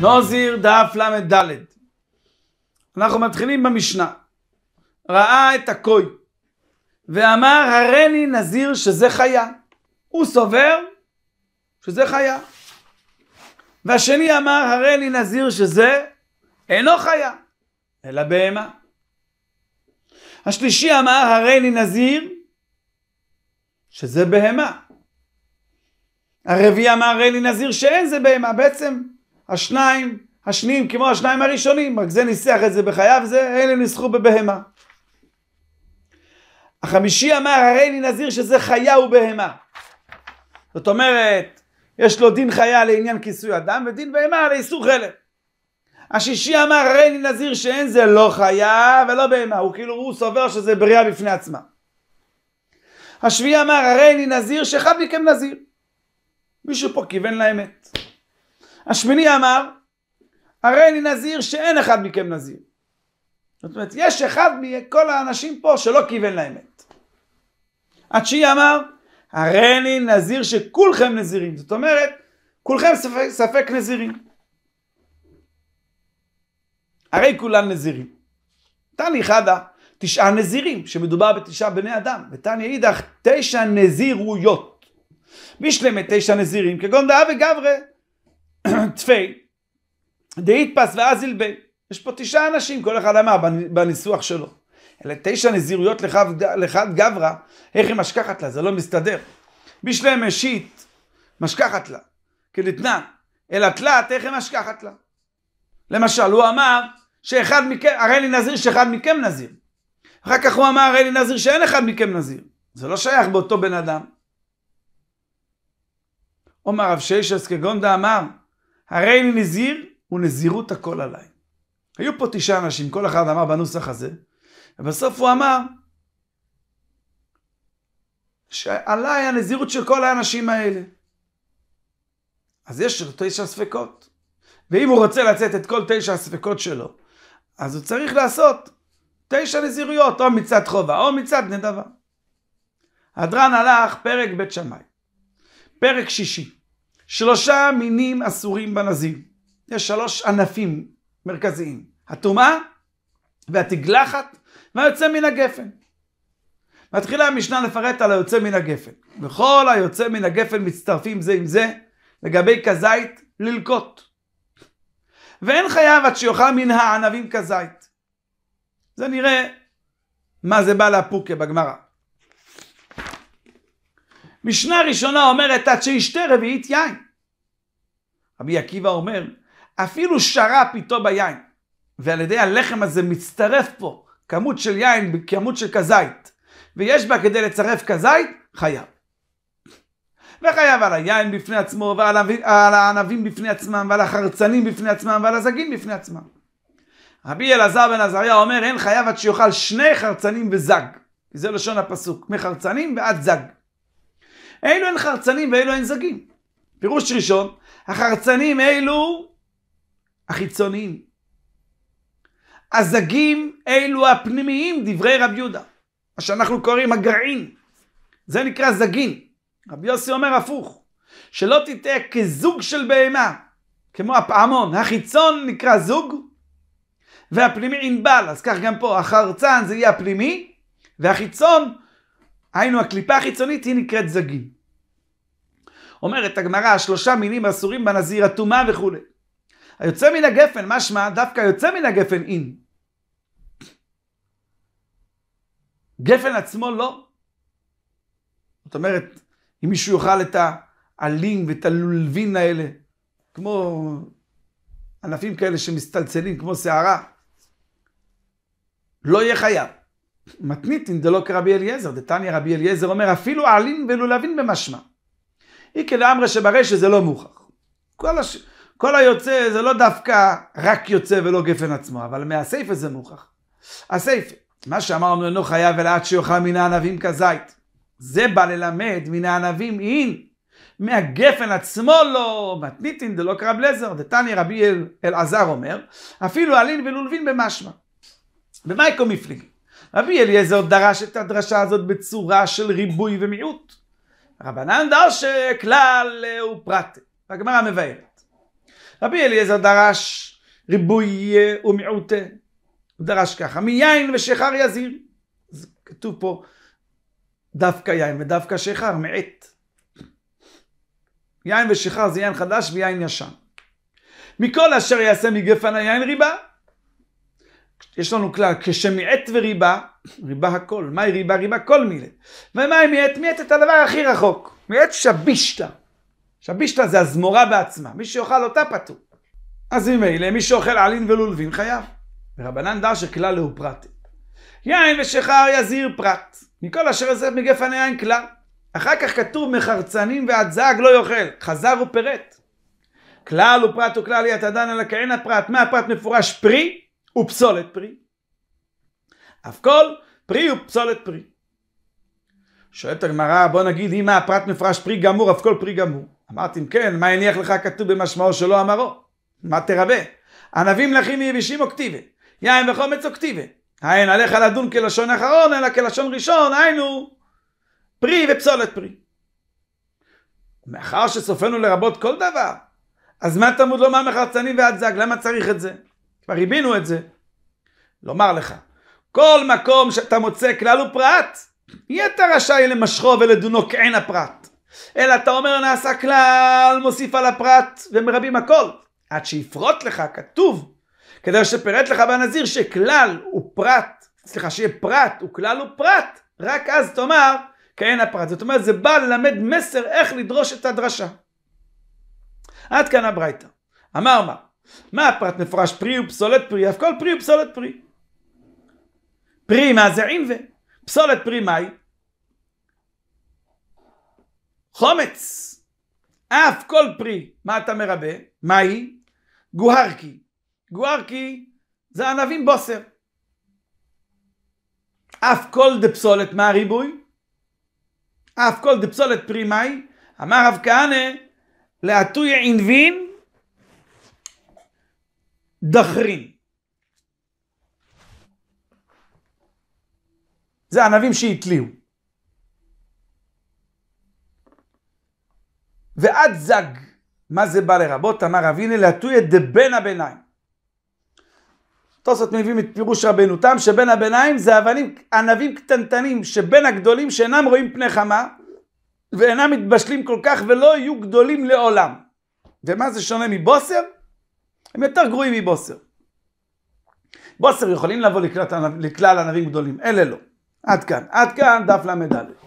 נוזיר דף ל"ד. אנחנו מתחילים במשנה. ראה את הכוי ואמר הריני נזיר שזה חיה. הוא סובר שזה חיה. והשני אמר הריני נזיר שזה אינו חיה, אלא בהמה. השלישי אמר הריני נזיר שזה בהמה. הרביעי אמר הריני נזיר שאין זה בהמה. בעצם השניים, השניים כמו השניים הראשונים, רק זה ניסח את זה בחייו, זה אלה ניסחו בבהמה. החמישי אמר, הרי לי נזיר שזה חיה ובהמה. זאת אומרת, יש לו דין חיה לעניין כיסוי אדם, ודין בהמה לאיסור חלב. השישי אמר, הרי לי נזיר שאין זה לא חיה ולא בהמה, הוא כאילו, הוא סובר שזה בריאה בפני עצמה. השביעי אמר, הרי לי נזיר שאחד מכם נזיר. מישהו פה כיוון לאמת. השמיני אמר, הרי אני נזיר שאין אחד מכם נזיר. זאת אומרת, יש אחד מכל האנשים פה שלא כיוון לאמת. התשיעי אמר, הרי אני נזיר שכולכם נזירים. זאת אומרת, כולכם ספק, ספק נזירים. הרי כולם נזירים. תני חדה, תשעה נזירים, שמדובר בתשעה בני אדם, ותני אידך תשע נזירויות. משלמת תשע נזירים, כגון דאבי גברי. תפי, דאיתפס ואזיל בי. יש פה תשעה אנשים, כל אחד אמר בניסוח שלו. אלה תשע נזירויות לחד גברא, איך היא משכחת לה? זה לא מסתדר. בשלם משית, משכחת לה, כדתנן. אלא תלת, איך היא משכחת לה? למשל, הוא אמר שאחד מכם, הרי לי נזיר שאחד מכם נזיר. אחר כך הוא אמר, הרי לי נזיר שאין אחד מכם נזיר. זה לא שייך באותו בן אדם. עומר רב שישס כגונדה אמר, הרי אני נזיר, ונזירות הכל עליי. היו פה תשעה אנשים, כל אחד אמר בנוסח הזה, ובסוף הוא אמר שעליי הנזירות של כל האנשים האלה. אז יש לו תשע ספקות. ואם הוא רוצה לצאת את כל תשע הספקות שלו, אז הוא צריך לעשות תשע נזירויות, או מצד חובה, או מצד נדבה. הדרן הלך פרק בית שמאי, פרק שישי. שלושה מינים אסורים בנזיר. יש שלוש ענפים מרכזיים, הטומאה והתגלחת והיוצא מן הגפן. מתחילה המשנה לפרט על היוצא מן הגפן. וכל היוצא מן הגפן מצטרפים זה עם זה לגבי כזית ללקוט. ואין חייב עד שיאכל מן הענבים כזית. זה נראה מה זה בא לאפוקה בגמרא. משנה ראשונה אומרת, עד שישתה רביעית יין. רבי עקיבא אומר, אפילו שרה פיתו ביין, ועל ידי הלחם הזה מצטרף פה כמות של יין בכמות של כזית, ויש בה כדי לצרף כזית, חייב. וחייב על היין בפני עצמו, ועל הענבים בפני עצמם, ועל החרצנים בפני עצמם, ועל הזגים בפני עצמם. רבי אלעזר בן עזריה אומר, אין חייב עד שיאכל שני חרצנים וזג. זה לשון הפסוק, מחרצנים ועד זג. אלו הן חרצנים ואלו הן זגים. פירוש ראשון, החרצנים אלו החיצוניים. הזגים אלו הפנימיים, דברי רב יהודה. מה שאנחנו קוראים הגרעין. זה נקרא זגין. רב יוסי אומר הפוך, שלא תטעה כזוג של בהמה, כמו הפעמון. החיצון נקרא זוג, והפנימי ענבל, אז כך גם פה, החרצן זה יהיה הפנימי, והחיצון היינו, הקליפה החיצונית היא נקראת זגי. אומרת הגמרא, שלושה מינים אסורים בנזיר, הטומאה וכולי. היוצא מן הגפן, משמע, דווקא היוצא מן הגפן אין. גפן עצמו לא. זאת אומרת, אם מישהו יאכל את העלים ואת הלולבין האלה, כמו ענפים כאלה שמסתלצלים, כמו שערה, לא יהיה חייב. מתניתין דלא כרבי אליעזר, דתניא רבי אליעזר אומר אפילו עלין ולולבין במשמע. איקא לאמרי שברישא זה לא מוכח. כל, הש... כל היוצא זה לא דווקא רק יוצא ולא גפן עצמו, אבל מהסייפה זה מוכח. הסייפה, מה שאמרנו אינו חייב אלא עד שיאכל מן הענבים כזית. זה בא ללמד מן הענבים אין. מהגפן עצמו לא מתניתין דלא קרב לזר, דתניא רבי אל, אלעזר אומר, אפילו עלין ולולבין במשמע. במאיקו מפליגי. רבי אליעזר דרש את הדרשה הזאת בצורה של ריבוי ומיעוט. רבנן דרש כלל אה, ופרט, הגמרא מבארת. רבי אליעזר דרש ריבוי אה, ומיעוט, הוא דרש ככה, מיין ושיכר יזיר. זה כתוב פה דווקא יין ודווקא שיכר, מעט. יין ושיכר זה יין חדש ויין ישן. מכל אשר יעשה מגפן היין ריבה, יש לנו כלל, כשמעט וריבה, ריבה הכל. מהי ריבה? ריבה כל מילה. ומה אם מעט? מעט את הדבר הכי רחוק. מעט שבישתא. שבישתא זה הזמורה בעצמה. מי שיאכל אותה פטור. אז ממילא, מי שאוכל עלין ולולבין חייב. ורבנן דרשא כלל הוא פרט. יין ושחר יזיר פרט. מכל אשר יזר מגפן היין כלל. אחר כך כתוב מחרצנים ועד זג לא יאכל. חזר ופרט. כלל ופרט וכלל יתדן אלא כעין הפרט. מהפרט מפורש פרי? ופסולת פרי. אף כל פרי ופסולת פרי. שואלת הגמרא, בוא נגיד, אם הפרט מפרש פרי גמור, אף כל פרי גמור. אמרתי, אם כן, מה הניח לך כתוב במשמעו שלא אמרו? מה תרבה? ענבים לחים יבישים או יין וחומץ או כתיבה? אין עליך לדון כלשון אחרון, אלא כלשון ראשון, היינו פרי ופסולת פרי. מאחר שסופנו לרבות כל דבר, אז מה תמוד לומר לא מחרצנים ועד זג? למה צריך את זה? כבר הבינו את זה. לומר לך, כל מקום שאתה מוצא כלל ופרט, יהיה אתה רשאי למשכו ולדונו כעין הפרט. אלא אתה אומר נעשה כלל, מוסיף על הפרט, ומרבים הכל. עד שיפרוט לך, כתוב, כדי שפירט לך בנזיר שכלל ופרט, סליחה, שיהיה פרט וכלל ופרט, רק אז תאמר כעין הפרט. זאת אומרת, זה בא ללמד מסר איך לדרוש את הדרשה. עד כאן הברייתא. אמר מה? מה הפרט מפורש? פרי ופסולת פרי, אף כל פרי ופסולת פרי. פרי מה זה עינווה? פסולת פרי מהי? חומץ. אף כל פרי, מה אתה מרבה? מהי? גוהרקי. גוהרקי זה ענבים בוסר. אף כל דפסולת, מה הריבוי? אף כל דפסולת פרי מהי? אמר רב כהנא, להטוי ענבין דחרין. זה ענבים שהתליאו. ועד זג, מה זה בא לרבות? אמר הנה להטוי את דבן הביניים. תוספות מביאים את פירוש רבנו תם, שבין הביניים זה אבנים, ענבים קטנטנים, שבין הגדולים שאינם רואים פני חמה, ואינם מתבשלים כל כך ולא יהיו גדולים לעולם. ומה זה שונה מבוסר? הם יותר גרועים מבוסר. בוסר יכולים לבוא לכלל, לכלל ענבים גדולים, אלה לא. עד כאן. עד כאן דף ל"ד.